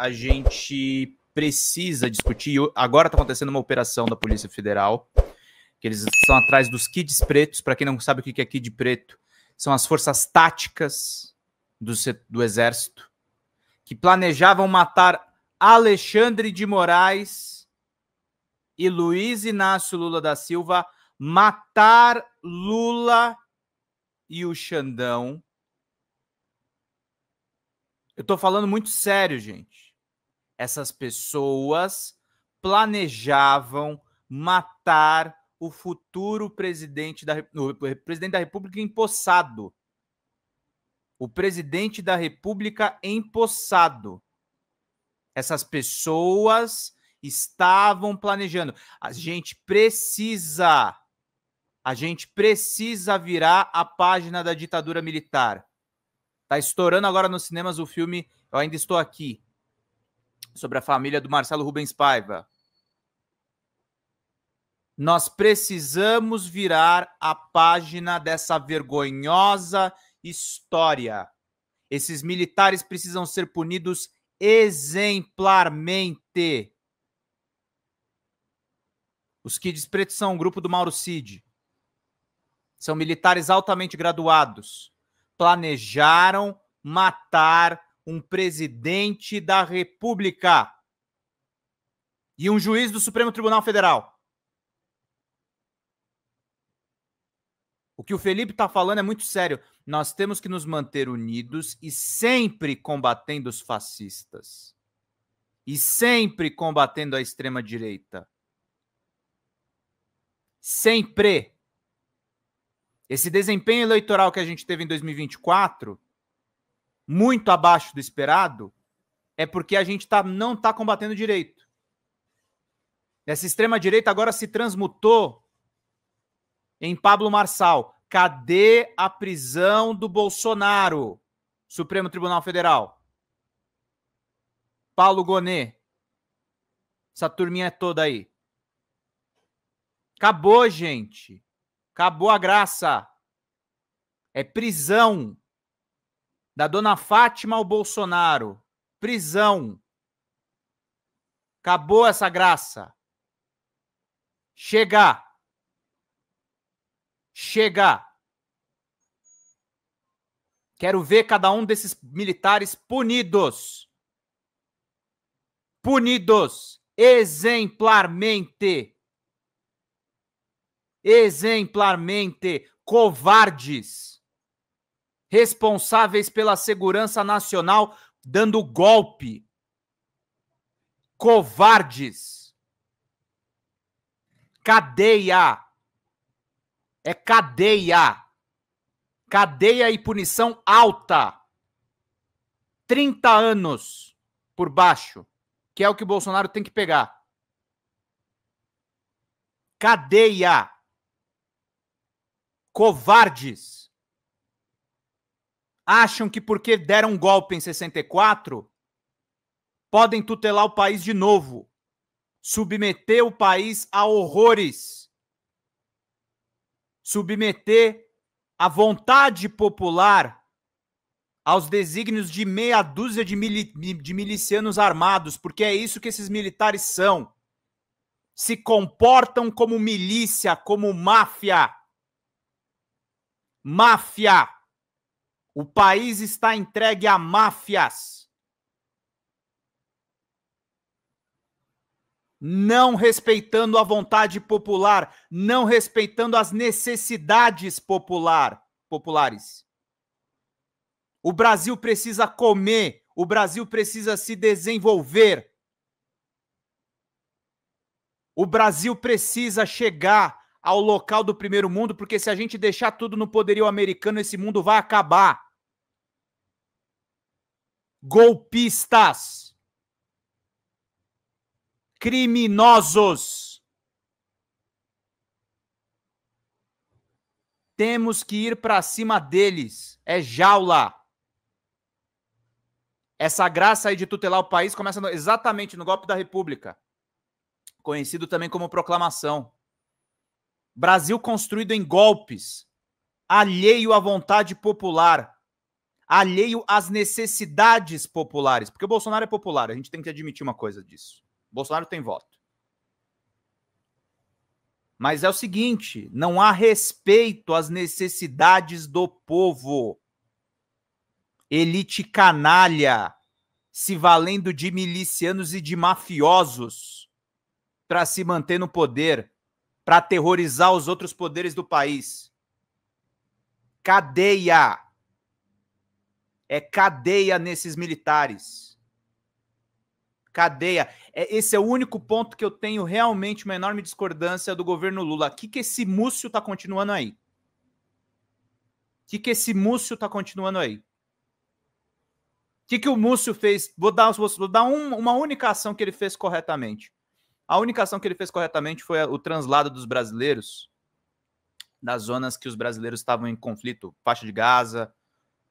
a gente precisa discutir. Agora está acontecendo uma operação da Polícia Federal, que eles estão atrás dos kids pretos. Para quem não sabe o que é kid preto, são as forças táticas do, do Exército que planejavam matar Alexandre de Moraes e Luiz Inácio Lula da Silva, matar Lula e o Xandão. Eu tô falando muito sério, gente essas pessoas planejavam matar o futuro presidente da, o presidente da República empossado. O presidente da República empossado. Essas pessoas estavam planejando. A gente precisa. A gente precisa virar a página da ditadura militar. Tá estourando agora nos cinemas o filme Eu Ainda Estou Aqui sobre a família do Marcelo Rubens Paiva. Nós precisamos virar a página dessa vergonhosa história. Esses militares precisam ser punidos exemplarmente. Os Kids Pretos são um grupo do Mauro Cid. São militares altamente graduados. Planejaram matar um presidente da República e um juiz do Supremo Tribunal Federal. O que o Felipe está falando é muito sério. Nós temos que nos manter unidos e sempre combatendo os fascistas. E sempre combatendo a extrema-direita. Sempre. Esse desempenho eleitoral que a gente teve em 2024 muito abaixo do esperado, é porque a gente tá, não está combatendo direito. Essa extrema-direita agora se transmutou em Pablo Marçal. Cadê a prisão do Bolsonaro? Supremo Tribunal Federal. Paulo Gonet. Essa turminha toda aí. Acabou, gente. Acabou a graça. É prisão. Da dona Fátima ao Bolsonaro. Prisão. Acabou essa graça. Chega. Chega. Quero ver cada um desses militares punidos. Punidos exemplarmente. Exemplarmente covardes responsáveis pela segurança nacional dando golpe. Covardes. Cadeia. É cadeia. Cadeia e punição alta. 30 anos por baixo, que é o que o Bolsonaro tem que pegar. Cadeia. Covardes acham que porque deram um golpe em 64, podem tutelar o país de novo, submeter o país a horrores, submeter a vontade popular aos desígnios de meia dúzia de, mili de milicianos armados, porque é isso que esses militares são. Se comportam como milícia, como máfia. Máfia! O país está entregue a máfias. Não respeitando a vontade popular, não respeitando as necessidades popular, populares. O Brasil precisa comer, o Brasil precisa se desenvolver. O Brasil precisa chegar ao local do primeiro mundo, porque se a gente deixar tudo no poderio americano, esse mundo vai acabar golpistas, criminosos. Temos que ir para cima deles. É jaula. Essa graça aí de tutelar o país começa exatamente no golpe da República, conhecido também como proclamação. Brasil construído em golpes, alheio à vontade popular, alheio às necessidades populares. Porque o Bolsonaro é popular, a gente tem que admitir uma coisa disso. O Bolsonaro tem voto. Mas é o seguinte: não há respeito às necessidades do povo. Elite canalha se valendo de milicianos e de mafiosos para se manter no poder, para aterrorizar os outros poderes do país. Cadeia! é cadeia nesses militares. Cadeia. É, esse é o único ponto que eu tenho realmente uma enorme discordância do governo Lula. O que, que esse múcio está continuando aí? O que, que esse múcio está continuando aí? O que, que o Múcio fez? Vou dar, vou dar um, uma única ação que ele fez corretamente. A única ação que ele fez corretamente foi o translado dos brasileiros das zonas que os brasileiros estavam em conflito, faixa de Gaza,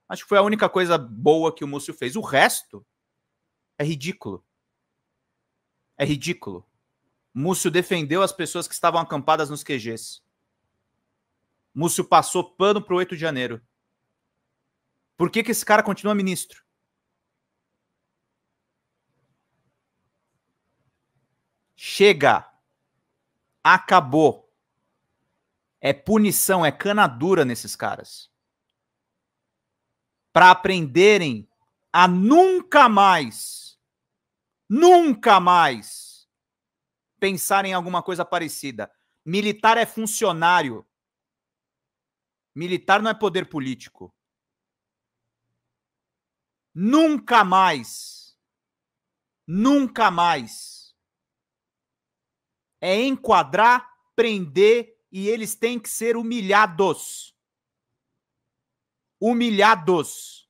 Acho que foi a única coisa boa que o Múcio fez. O resto é ridículo. É ridículo. Múcio defendeu as pessoas que estavam acampadas nos QGs. Múcio passou pano pro 8 de janeiro. Por que, que esse cara continua ministro? Chega. Acabou. É punição, é cana dura nesses caras para aprenderem a nunca mais, nunca mais pensar em alguma coisa parecida. Militar é funcionário. Militar não é poder político. Nunca mais. Nunca mais. É enquadrar, prender e eles têm que ser humilhados humilhados.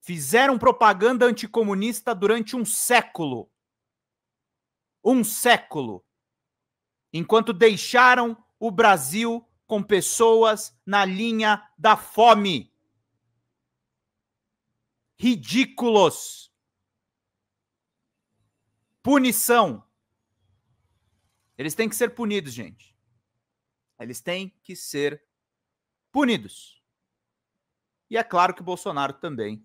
Fizeram propaganda anticomunista durante um século. Um século. Enquanto deixaram o Brasil com pessoas na linha da fome. Ridículos. Punição. Eles têm que ser punidos, gente. Eles têm que ser punidos. E é claro que Bolsonaro também,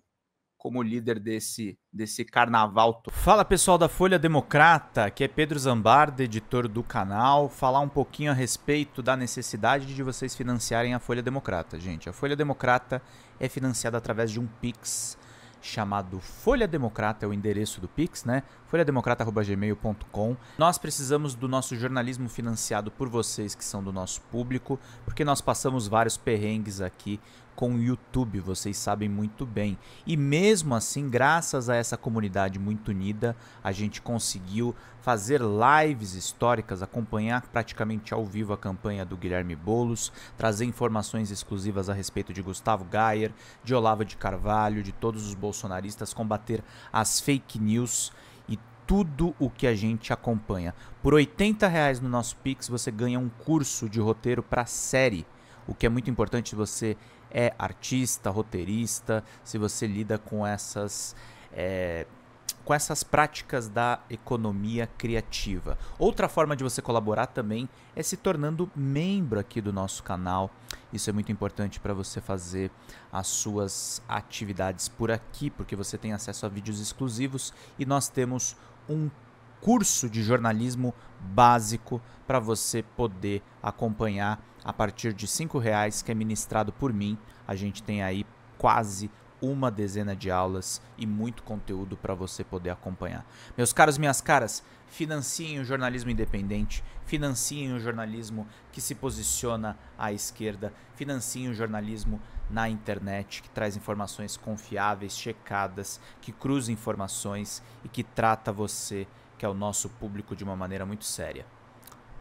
como líder desse, desse carnaval. Fala pessoal da Folha Democrata, aqui é Pedro Zambarda, editor do canal, falar um pouquinho a respeito da necessidade de vocês financiarem a Folha Democrata, gente. A Folha Democrata é financiada através de um Pix chamado Folha Democrata, é o endereço do Pix, né? folhademocrata.gmail.com. Nós precisamos do nosso jornalismo financiado por vocês que são do nosso público, porque nós passamos vários perrengues aqui com o YouTube, vocês sabem muito bem. E mesmo assim, graças a essa comunidade muito unida, a gente conseguiu fazer lives históricas, acompanhar praticamente ao vivo a campanha do Guilherme Bolos, trazer informações exclusivas a respeito de Gustavo Gayer, de Olavo de Carvalho, de todos os bolsonaristas, combater as fake news tudo o que a gente acompanha. Por 80 reais no nosso Pix, você ganha um curso de roteiro para série, o que é muito importante se você é artista, roteirista, se você lida com essas. É, com essas práticas da economia criativa. Outra forma de você colaborar também é se tornando membro aqui do nosso canal. Isso é muito importante para você fazer as suas atividades por aqui, porque você tem acesso a vídeos exclusivos e nós temos um curso de jornalismo básico para você poder acompanhar a partir de R$ reais que é ministrado por mim. A gente tem aí quase uma dezena de aulas e muito conteúdo para você poder acompanhar. Meus caros, minhas caras, financiem o jornalismo independente, financiem o jornalismo que se posiciona à esquerda, financiem o jornalismo na internet que traz informações confiáveis, checadas, que cruza informações e que trata você, que é o nosso público, de uma maneira muito séria.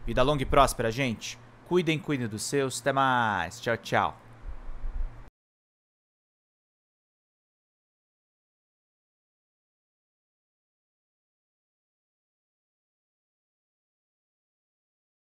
Vida longa e próspera, gente. Cuidem, cuidem dos seus. Até mais. Tchau, tchau.